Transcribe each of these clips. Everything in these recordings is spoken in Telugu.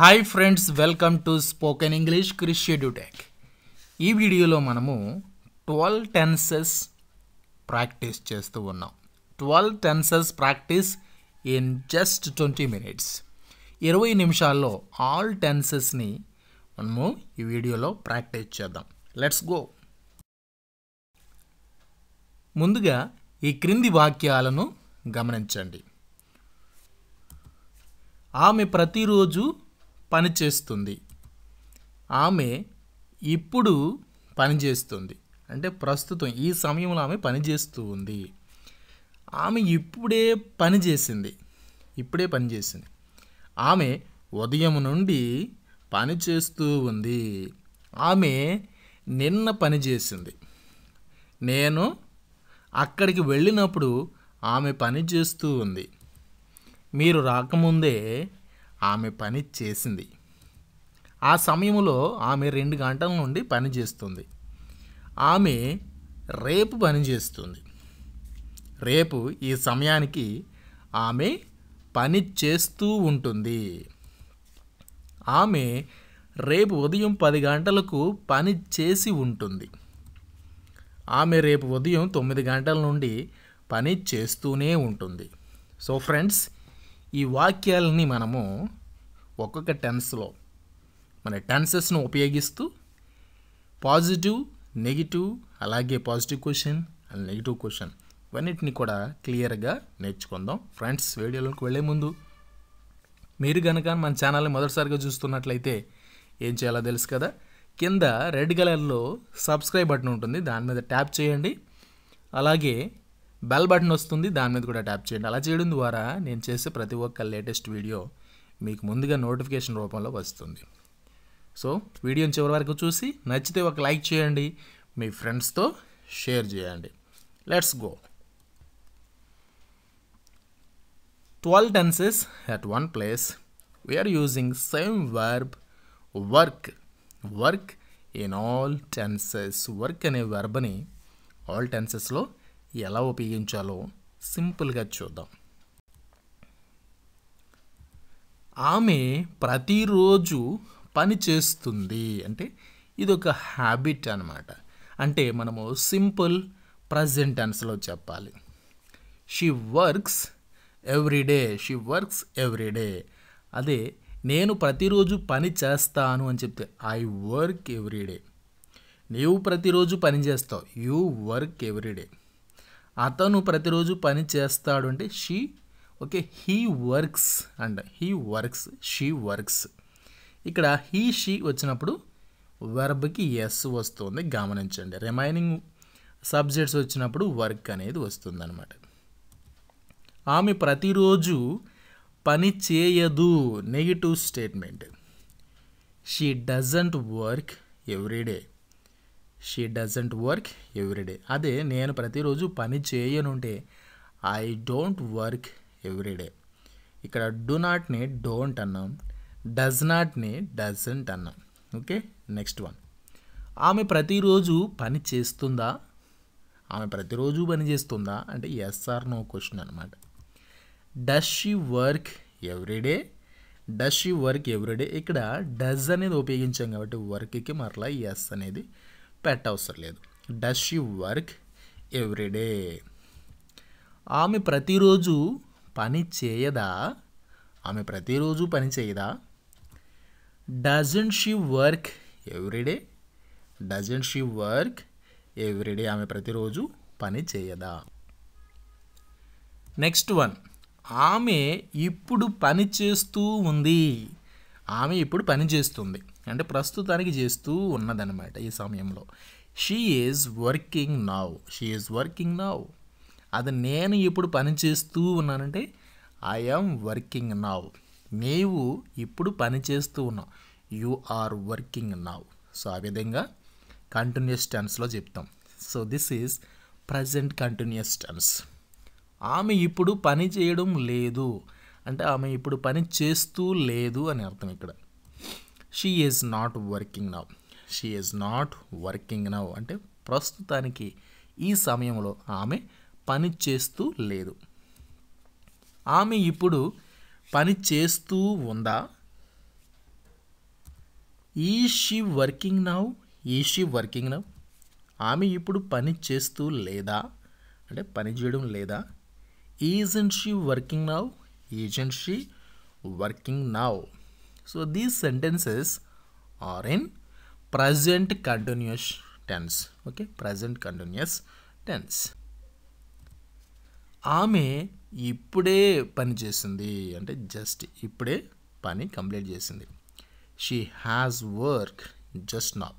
Hi friends welcome to spoken English tech ఈ వీడియోలో మనము ట్వెల్వ్ టెన్సెస్ ప్రాక్టీస్ చేస్తూ ఉన్నాం twelve tenses practice in just twenty minutes ఇరవై నిమిషాల్లో ఆల్ టెన్సెస్ని మనము ఈ వీడియోలో ప్రాక్టీస్ చేద్దాం లెట్స్ గో ముందుగా ఈ క్రింది వాక్యాలను గమనించండి ఆమె ప్రతిరోజు పనిచేస్తుంది ఆమె ఇప్పుడు పనిచేస్తుంది అంటే ప్రస్తుతం ఈ సమయంలో ఆమె పనిచేస్తూ ఉంది ఆమె ఇప్పుడే పనిచేసింది ఇప్పుడే పనిచేసింది ఆమె ఉదయం నుండి పనిచేస్తూ ఉంది ఆమె నిన్న పనిచేసింది నేను అక్కడికి వెళ్ళినప్పుడు ఆమె పనిచేస్తూ ఉంది మీరు రాకముందే ఆమె పని చేసింది ఆ సమయంలో ఆమె రెండు గంటల నుండి పని చేస్తుంది ఆమె రేపు పని చేస్తుంది రేపు ఈ సమయానికి ఆమె పని చేస్తూ ఉంటుంది ఆమె రేపు ఉదయం పది గంటలకు పని చేసి ఉంటుంది ఆమె రేపు ఉదయం తొమ్మిది గంటల నుండి పని చేస్తూనే ఉంటుంది సో ఫ్రెండ్స్ ఈ వాక్యాలని మనము ఒక్కొక్క టెన్స్లో మన టెన్సెస్ను ఉపయోగిస్తూ పాజిటివ్ నెగిటివ్ అలాగే positive question and negative question ఇవన్నిటిని కూడా క్లియర్గా నేర్చుకుందాం ఫ్రెండ్స్ వీడియోలోకి వెళ్ళే ముందు మీరు కనుక మన ఛానల్ని మొదటిసారిగా చూస్తున్నట్లయితే ఏం చేయాలో తెలుసు కదా కింద రెడ్ కలర్లో సబ్స్క్రైబ్ బటన్ ఉంటుంది దాని మీద ట్యాప్ చేయండి అలాగే బెల్ బటన్ వస్తుంది దాని మీద కూడా ట్యాప్ చేయండి అలా చేయడం ద్వారా నేను చేసే ప్రతి ఒక్క లేటెస్ట్ వీడియో మీకు ముందుగా నోటిఫికేషన్ రూపంలో వస్తుంది సో వీడియోని చివరి వరకు చూసి నచ్చితే ఒక లైక్ చేయండి మీ ఫ్రెండ్స్తో షేర్ చేయండి let's go twelve tenses at one place we are using same verb work work in all tenses work అనే వర్బ్ని ఆల్ టెన్సెస్లో ఎలా ఉపయోగించాలో సింపుల్గా చూద్దాం ఆమె ప్రతిరోజు పని చేస్తుంది అంటే ఇది ఒక హ్యాబిట్ అనమాట అంటే మనము సింపుల్ ప్రజెంట్ టెన్స్లో చెప్పాలి she works every day she works every day అదే నేను ప్రతిరోజు పని చేస్తాను అని చెప్తే ఐ వర్క్ ఎవ్రీడే నీవు ప్రతిరోజు పని చేస్తావు యూ వర్క్ ఎవ్రీడే అతను ప్రతిరోజు పని చేస్తాడు అంటే she okay he works and he works she works ఇక్కడ హీ షీ వచ్చినప్పుడు వర్బ్కి ఎస్ వస్తుంది గమనించండి రిమైనింగ్ సబ్జెక్ట్స్ వచ్చినప్పుడు వర్క్ అనేది వస్తుందన్నమాట ఆమె ప్రతిరోజు పని చేయదు negative statement she doesn't work every day she doesn't work every day అదే నేను ప్రతిరోజు పని చేయనుంటే ఐ డోంట్ వర్క్ ఎవ్రీడే ఇక్కడ డు నాట్ని డోంట్ అన్నాం డజ్ నాట్ని డజంట్ అన్నాం ఓకే నెక్స్ట్ వన్ ఆమె ప్రతిరోజు పని చేస్తుందా ఆమె ప్రతిరోజు పని చేస్తుందా అంటే ఎస్ ఆర్ నో క్వశ్చన్ అనమాట does she work every day does she work every day ఇక్కడ డజ్ అనేది ఉపయోగించాం కాబట్టి వర్క్కి మరలా ఎస్ అనేది పెట్ట అవసరం లేదు డస్ షీ వర్క్ ఎవ్రీడే ఆమె ప్రతిరోజు పని చేయదా ఆమె ప్రతిరోజు పని చేయదా doesn't she work every day doesn't she work every day ఆమె ప్రతిరోజు పని చేయదా నెక్స్ట్ వన్ ఆమె ఇప్పుడు పని చేస్తూ ఉంది ఆమె ఇప్పుడు పని చేస్తుంది అంటే ప్రస్తుతానికి చేస్తూ ఉన్నదనమాట ఈ సమయంలో she is working now she is working now అది నేను ఇప్పుడు పని చేస్తూ ఉన్నానంటే ఐఎమ్ వర్కింగ్ నౌ నీవు ఇప్పుడు పని చేస్తూ ఉన్నావు you are working now so ఆ విధంగా కంటిన్యూస్ టెన్స్లో చెప్తాం so this is present continuous tense ఆమె ఇప్పుడు పని చేయడం లేదు అంటే ఆమె ఇప్పుడు పని చేస్తూ లేదు అని అర్థం ఇక్కడ she is not working now she is not working now అంటే ప్రస్తుతానికి ఈ సమయంలో ఆమె పని చేస్తూ లేదు ఆమె ఇప్పుడు పని చేస్తూ ఉందా is she working now is she working now ఆమె ఇప్పుడు పని చేస్తూ లేదా అంటే పని చేయడం లేదా isn't she working now isn't she working now so these sentences are in present continuous tense okay present continuous tense ఆమె ఇప్పుడే పని చేసింది అంటే జస్ట్ ఇప్పుడే పని కంప్లీట్ చేసింది she has work just now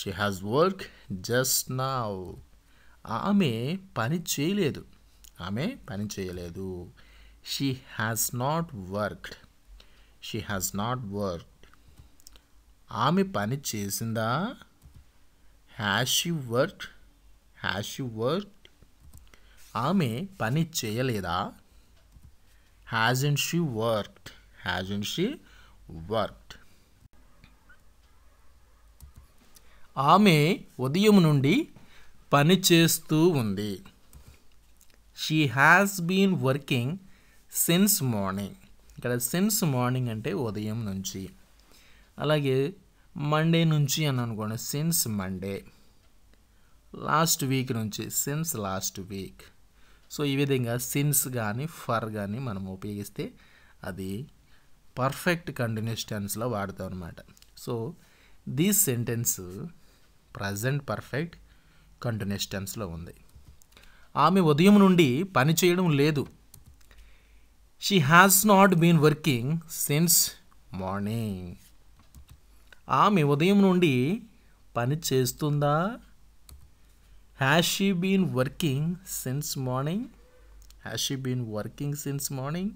she has work just now ఆమె పని చేయలేదు ఆమె పని చేయలేదు she has not worked she has not worked ఆమె పని చేసిందా has she work has she work ఆమె పని చేయలేదా hasn't she worked hasn't she worked ఆమె ఉదయం నుండి పని చేస్తూ ఉంది she has been working since morning ఇక్కడ సిన్స్ మార్నింగ్ అంటే ఉదయం నుంచి అలాగే మండే నుంచి అని అనుకోండి సిన్స్ మండే లాస్ట్ వీక్ నుంచి సిన్స్ లాస్ట్ వీక్ సో ఈ విధంగా సిన్స్ కానీ ఫర్ కానీ మనం ఉపయోగిస్తే అది పర్ఫెక్ట్ కంటిన్యూస్ టెన్స్లో వాడతాం అనమాట so these sentence present perfect continuous టెన్స్లో ఉంది ఆమె ఉదయం నుండి పని చేయడం లేదు She has not been working since morning. Ame udayam nundi pani chestunda? Has she been working since morning? Has she been working since morning?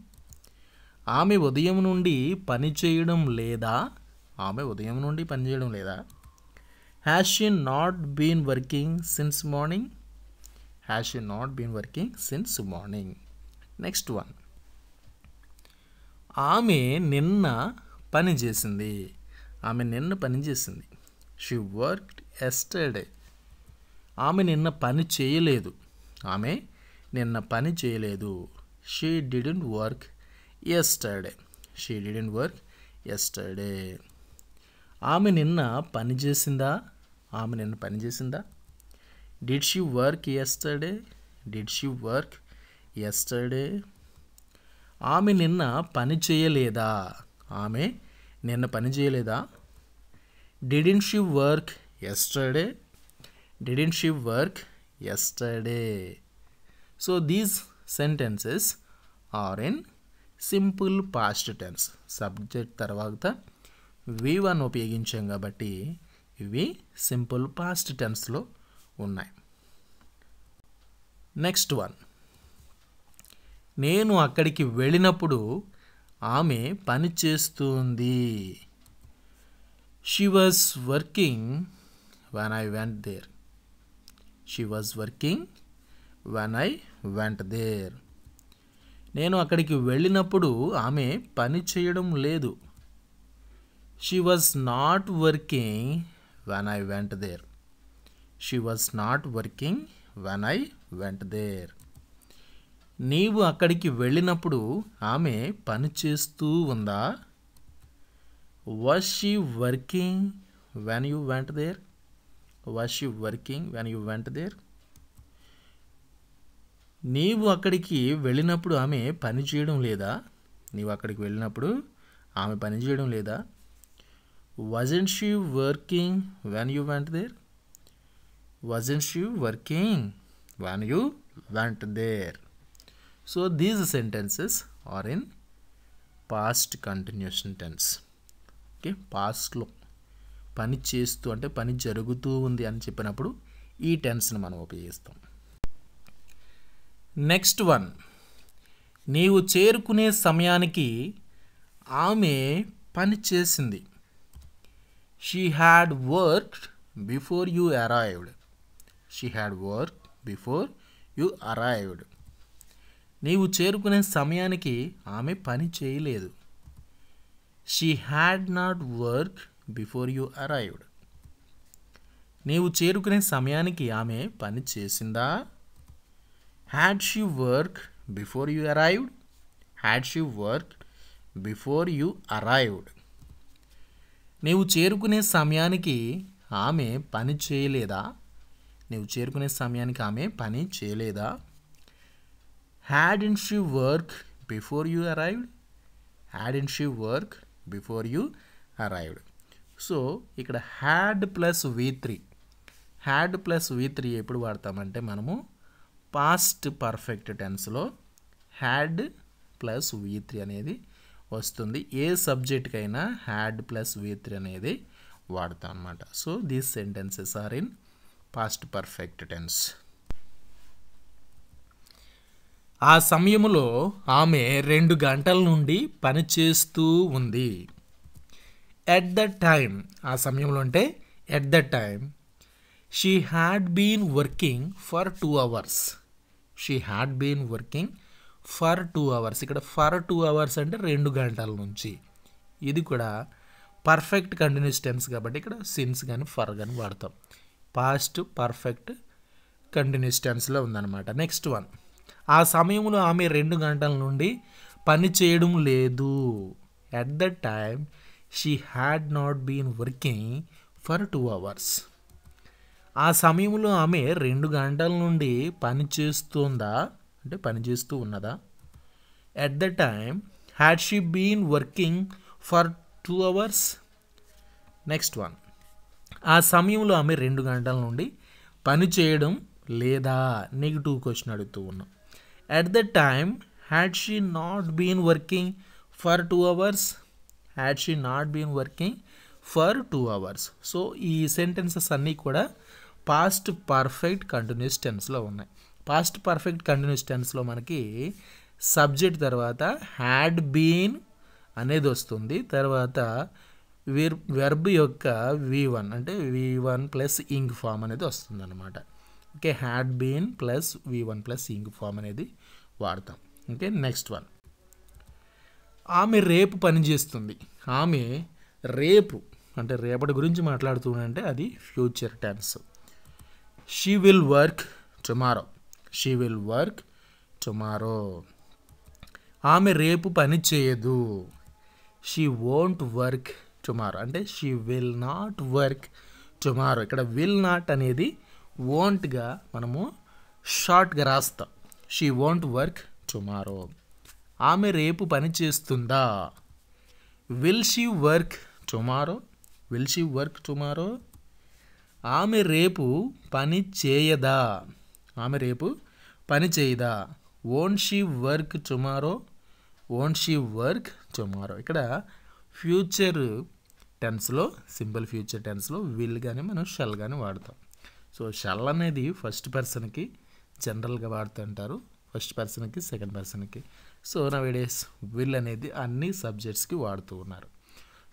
Ame udayam nundi pani cheyadam leda? Ame udayam nundi pani Has she not been working since morning? Has she not been working since morning? Next one. ఆమె నిన్న పనిచేసింది ఆమె నిన్న పనిచేసింది షీ వర్క్ ఎస్టర్డే ఆమె నిన్న పని చేయలేదు ఆమె నిన్న పని చేయలేదు she didn't work yesterday she didn't work yesterday ఆమె నిన్న పని చేసిందా ఆమె నిన్న పని చేసిందా did she work yesterday did she work yesterday ఆమె నిన్న పని చేయలేదా ఆమె నిన్న పని చేయలేదా didn't she work yesterday didn't she work yesterday so these sentences are in simple past tense subject తర్వాత వి వన్ ఉపయోగించాం కాబట్టి ఇవి సింపుల్ పాస్ట్ టెన్స్లో ఉన్నాయి నెక్స్ట్ వన్ నేను అక్కడికి వెళ్ళినప్పుడు ఆమె పని చేస్తుంది she was working when I went there she was working when I went there నేను అక్కడికి వెళ్ళినప్పుడు ఆమె పని చేయడం లేదు she was not working when I went there she was not working when I went there నీవు అక్కడికి వెళ్ళినప్పుడు ఆమె పని చేస్తూ ఉందా was she working when you went there was she working when you went there నీవు అక్కడికి వెళ్ళినప్పుడు ఆమె పని చేయడం లేదా నీవు అక్కడికి వెళ్ళినప్పుడు ఆమె పని చేయడం లేదా wasn't she working when you went there wasn't she working when you went there so these sentences are in past continuation tense okay పాస్ట్లో పని చేస్తూ అంటే పని జరుగుతూ ఉంది అని చెప్పినప్పుడు ఈ టెన్స్ని మనం ఉపయోగిస్తాం నెక్స్ట్ వన్ నీవు చేరుకునే సమయానికి ఆమె పని చేసింది she had work before you arrived she had work before you arrived నీవు చేరుకునే సమయానికి ఆమె పని చేయలేదు she had not work before you arrived నీవు చేరుకునే సమయానికి ఆమె పని చేసిందా had she work before you arrived had she work before you arrived నీవు చేరుకునే సమయానికి ఆమె పని చేయలేదా నీవు చేరుకునే సమయానికి ఆమె పని చేయలేదా she work before you arrived had in she work before you arrived so ఇక్కడ had plus V three had plus V three ఎప్పుడు వాడతామంటే మనము పాస్ట్ పర్ఫెక్ట్ టెన్స్లో హ్యాడ్ ప్లస్ వి త్రీ అనేది వస్తుంది ఏ సబ్జెక్ట్కైనా హ్యాడ్ ప్లస్ వి త్రీ అనేది వాడతాం అనమాట so these sentences are in past perfect tense ఆ సమయంలో ఆమె రెండు గంటల నుండి పనిచేస్తూ ఉంది ఎట్ ద టైం ఆ సమయంలో అంటే at the time she had been working for two hours she had been working for two hours ఇక్కడ ఫర్ టూ అవర్స్ అంటే రెండు గంటల నుంచి ఇది కూడా పర్ఫెక్ట్ కంటిన్యూస్ టెన్స్ కాబట్టి ఇక్కడ సిన్స్ కానీ ఫర్ కానీ వాడతాం పాస్ట్ పర్ఫెక్ట్ కంటిన్యూస్ టెన్స్లో ఉందన్నమాట నెక్స్ట్ వన్ ఆ సమయంలో ఆమె రెండు గంటల నుండి పని చేయడం లేదు at the time she had not been working for two hours ఆ సమయంలో ఆమె రెండు గంటల నుండి పని చేస్తుందా అంటే పని చేస్తూ ఉన్నదా at the time had she been working for two hours next one ఆ సమయంలో ఆమె రెండు గంటల నుండి పని చేయడం లేదా నెగిటివ్ క్వశ్చన్ అడుగుతూ ఉన్నాం at the time had she not been working for two hours Had she not been working for two hours so ఈ సెంటెన్సెస్ అన్నీ కూడా పాస్ట్ పర్ఫెక్ట్ కంటిన్యూస్ టెన్స్లో ఉన్నాయి పాస్ట్ పర్ఫెక్ట్ కంటిన్యూస్ టెన్స్లో మనకి సబ్జెక్ట్ తర్వాత హ్యాడ్ బీన్ అనేది వస్తుంది తర్వాత విర్ వెర్బ్ యొక్క వి వన్ అంటే V one plus ing form అనేది వస్తుంది అనమాట okay had been plus V one plus ing form అనేది వాడతాం ఓకే నెక్స్ట్ వన్ ఆమె రేపు పనిచేస్తుంది ఆమె రేపు అంటే రేపటి గురించి మాట్లాడుతుందంటే అది future tense she will work tomorrow she will work tomorrow ఆమె రేపు పని చేయదు షీ వోంట్ వర్క్ టుమారో అంటే she will not work tomorrow ఇక్కడ విల్ నాట్ అనేది వోంట్గా మనము షార్ట్గా రాస్తాం షీ వాంట్ వర్క్ టుమారో ఆమె రేపు పని చేస్తుందా will she work tomorrow will she work tomorrow ఆమె రేపు పని చేయదా ఆమె రేపు పని చేయదా won't she work tomorrow won't she work tomorrow ఇక్కడ ఫ్యూచర్ టెన్స్లో సింపుల్ ఫ్యూచర్ టెన్స్లో విల్ కానీ మనం షెల్ కానీ వాడతాం సో షెల్ అనేది ఫస్ట్ పర్సన్కి జనరల్గా వాడుతుంటారు ఫస్ట్ పర్సన్కి సెకండ్ పర్సన్కి సో నవేడేస్ విల్ అనేది అన్ని సబ్జెక్ట్స్కి వాడుతూ ఉన్నారు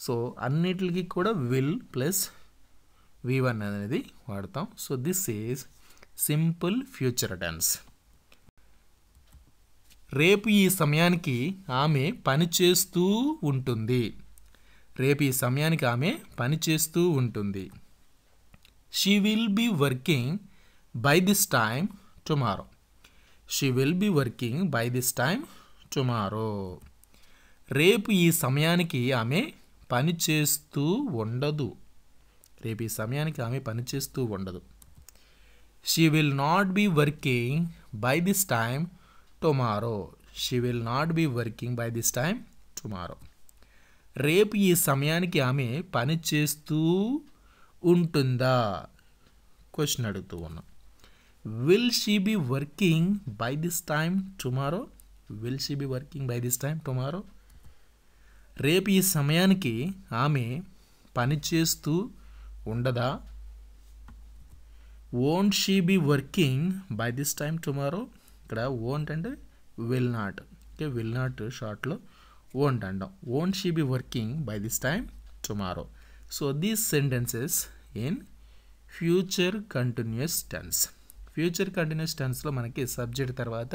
సో అన్నిటికి కూడా విల్ ప్లస్ వి వన్ అనేది వాడతాం so this is simple future tense రేపు ఈ సమయానికి ఆమె పని చేస్తూ ఉంటుంది రేపు ఈ సమయానికి ఆమె పని చేస్తూ ఉంటుంది she will be working by this time tomorrow. She will be working by this time tomorrow. రేపు ఈ సమయానికి ఆమె పని చేస్తూ ఉండదు రేపు ఈ సమయానికి ఆమె పని చేస్తూ ఉండదు she will not be working by this time tomorrow she will not be working by this time tomorrow రేపు ఈ సమయానికి ఆమె పని చేస్తూ ఉంటుందా క్వశ్చన్ అడుగుతూ ఉన్నాం will she be working by this time tomorrow will she be working by this time tomorrow రేపు ఈ సమయానికి ఆమె పనిచేస్తూ ఉండదా won't she be working by this time tomorrow ఇక్కడ ఓంట్ అంటే will not okay will not షార్ట్లో ఓంట్ అంటాం won't she be working by this time tomorrow so these sentences in future continuous tense future continuous టెన్స్లో మనకి సబ్జెక్ట్ తర్వాత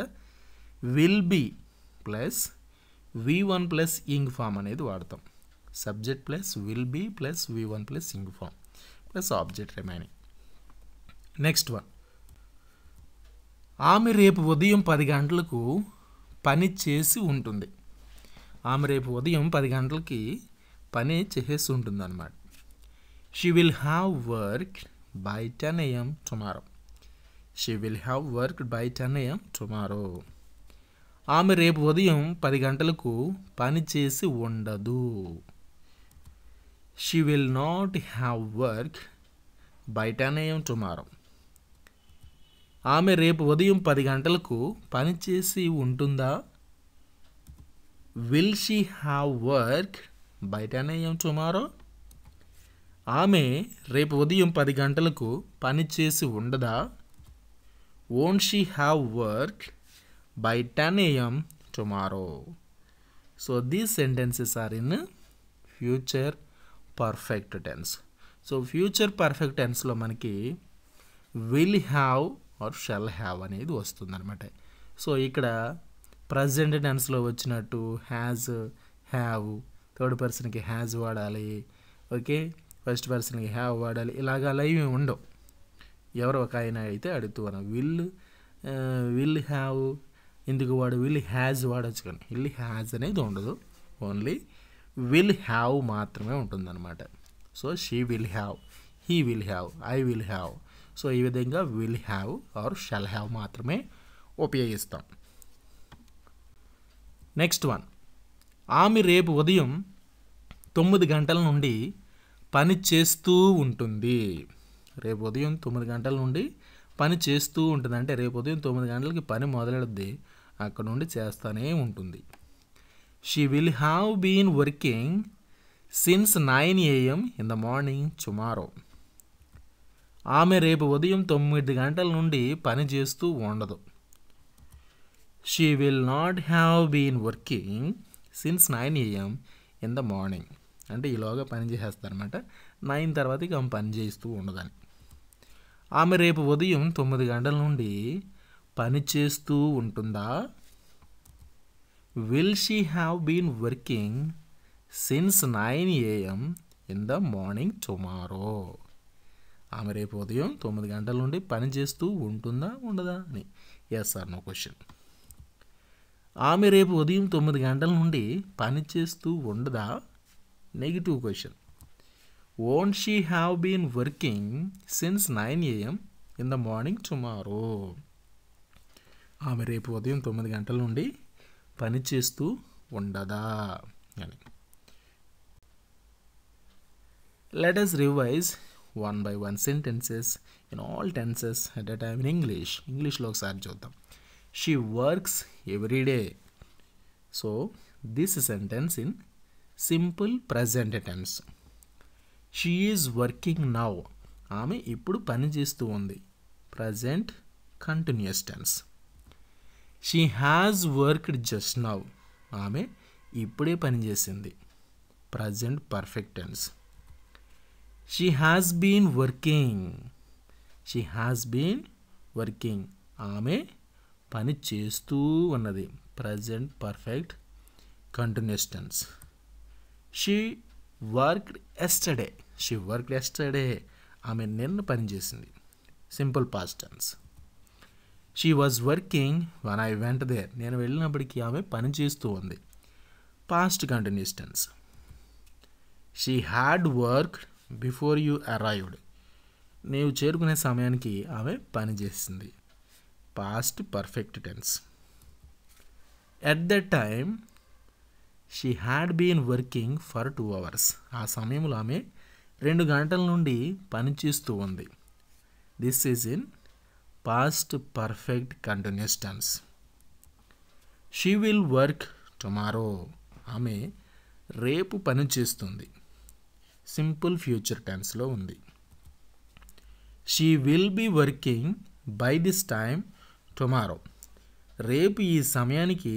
will be plus V one plus ing form అనేది వాడతాం subject plus will be plus V one plus ing form plus object remaining next one ఆమె రేపు ఉదయం పది గంటలకు పని చేసి ఉంటుంది ఆమె రేపు ఉదయం పది గంటలకి పని చేసి ఉంటుందన్నమాట she will have work by ten AM tomorrow she will have work by ten AM tomorrow ఆమె రేపు ఉదయం పది గంటలకు పని చేసి ఉండదు she will not have work by ten AM tomorrow ఆమె రేపు ఉదయం పది గంటలకు పని చేసి ఉంటుందా will she have work by ten AM tomorrow ఆమె రేపు ఉదయం పది గంటలకు పని చేసి ఉండదా won't she have work by 10 a.m. Tomorrow so these sentences are in future perfect tense so future perfect టెన్స్లో మనకి will have or shall have అనేది వస్తుందన్నమాట సో ఇక్కడ ప్రజెంట్ టెన్స్లో వచ్చినట్టు హ్యాజ్ హ్యావ్ థర్డ్ పర్సన్కి హ్యాజ్ వాడాలి ఓకే ఫస్ట్ పర్సన్కి హ్యావ్ వాడాలి ఇలాగ అలా ఇవి ఉండవు ఎవరో ఒక ఆయన అయితే అడుగుతూ ఉన్నాం విల్ విల్ హ్యావ్ ఎందుకు వాడు విల్ హ్యాజ్ వాడచ్చు కానీ విల్ హ్యాజ్ అనేది ఉండదు ఓన్లీ విల్ హ్యావ్ మాత్రమే ఉంటుందన్నమాట so she will have he will have I will have so ఈ విధంగా will have or shall have మాత్రమే ఉపయోగిస్తాం నెక్స్ట్ వన్ ఆమె రేపు ఉదయం తొమ్మిది గంటల నుండి పని చేస్తూ ఉంటుంది రేపు ఉదయం తొమ్మిది గంటల నుండి పని చేస్తూ ఉంటుంది అంటే రేపు ఉదయం తొమ్మిది గంటలకి పని మొదలెడుద్ది అక్కడ నుండి చేస్తానే ఉంటుంది she will have been working since nine AM in the morning tomorrow ఆమె రేపు ఉదయం తొమ్మిది గంటల నుండి పని చేస్తూ ఉండదు she will not have been working since nine AM in the morning అంటే ఈలోగా పని చేసేస్తారనమాట నైన్ తర్వాత ఇక ఆమె పని చేస్తూ ఉండదని ఆమె రేపు ఉదయం తొమ్మిది గంటల నుండి పని చేస్తూ ఉంటుందా will she have been working since nine AM in the morning tomorrow ఆమె రేపు ఉదయం తొమ్మిది గంటల నుండి పని చేస్తూ ఉంటుందా ఉండదా అని ఎస్ సార్ నో క్వశ్చన్ ఆమె రేపు ఉదయం తొమ్మిది గంటల నుండి పని చేస్తూ ఉండదా negative question won't she have been working since nine AM in the morning tomorrow ఆమె రేపు ఉదయం తొమ్మిది గంటల నుండి పని చేస్తూ ఉండదా అని let us revise one by one sentences in all tenses at a time in English ఇంగ్లీష్లో ఒకసారి చూద్దాం she works everyday so this sentence in simple present tense she is working now ఆమె ఇప్పుడు పని చేస్తూ ఉంది present continuous tense she has worked just now ఆమె ఇప్పుడే పనిచేసింది present perfect tense she has been working she has been working ఆమె పని చేస్తూ ఉన్నది present perfect continuous tense she worked yesterday she work yesterday ఆమె నిన్న పనిచేసింది simple past tense she was working when I went there నేను వెళ్ళినప్పటికీ ఆమె పని చేస్తూ ఉంది past continuous tense she had work before you arrived నీవు చేరుకునే సమయానికి ఆమె పని చేసింది past perfect tense at the time she had been working for two hours ఆ సమయంలో ఆమె రెండు గంటల నుండి పనిచేస్తూ ఉంది this is in past perfect continuous tense she will work tomorrow ఆమె రేపు పని చేస్తుంది సింపుల్ ఫ్యూచర్ టెన్స్లో ఉంది she will be working by this time tomorrow రేపు ఈ సమయానికి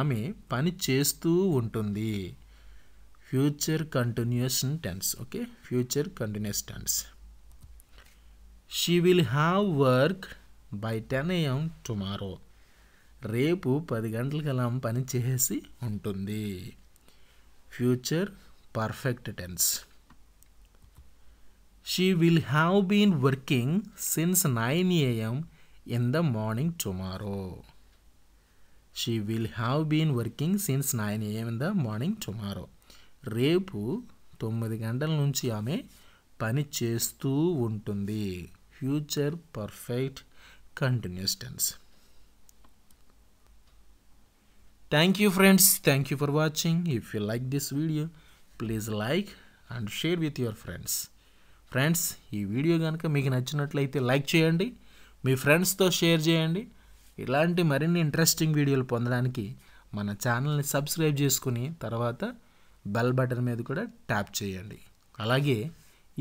ఆమె పని చేస్తూ ఉంటుంది future continuous tense okay future continuous tense she will have work by ten AM tomorrow రేపు పది గంటల కలం పని చేసి ఉంటుంది future perfect tense she will have been working since nine AM in the morning tomorrow she will have been working since nine AM in the morning tomorrow రేపు తొమ్మిది గంటల నుంచి ఆమె పని చేస్తూ ఉంటుంది future perfect continuous tense thank you friends thank you for watching if you like this video please like and share with your friends friends ఈ వీడియో కనుక మీకు నచ్చినట్లయితే లైక్ చేయండి మీ ఫ్రెండ్స్తో షేర్ చేయండి ఇలాంటి మరిన్ని ఇంట్రెస్టింగ్ వీడియోలు పొందడానికి మన ఛానల్ని సబ్స్క్రైబ్ చేసుకుని తర్వాత బెల్ బటన్ మీద కూడా ట్యాప్ చేయండి అలాగే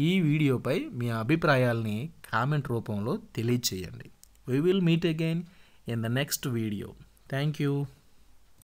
ఈ వీడియోపై మీ అభిప్రాయాల్ని కామెంట్ రూపంలో తెలియచేయండి we will meet again in the next video thank you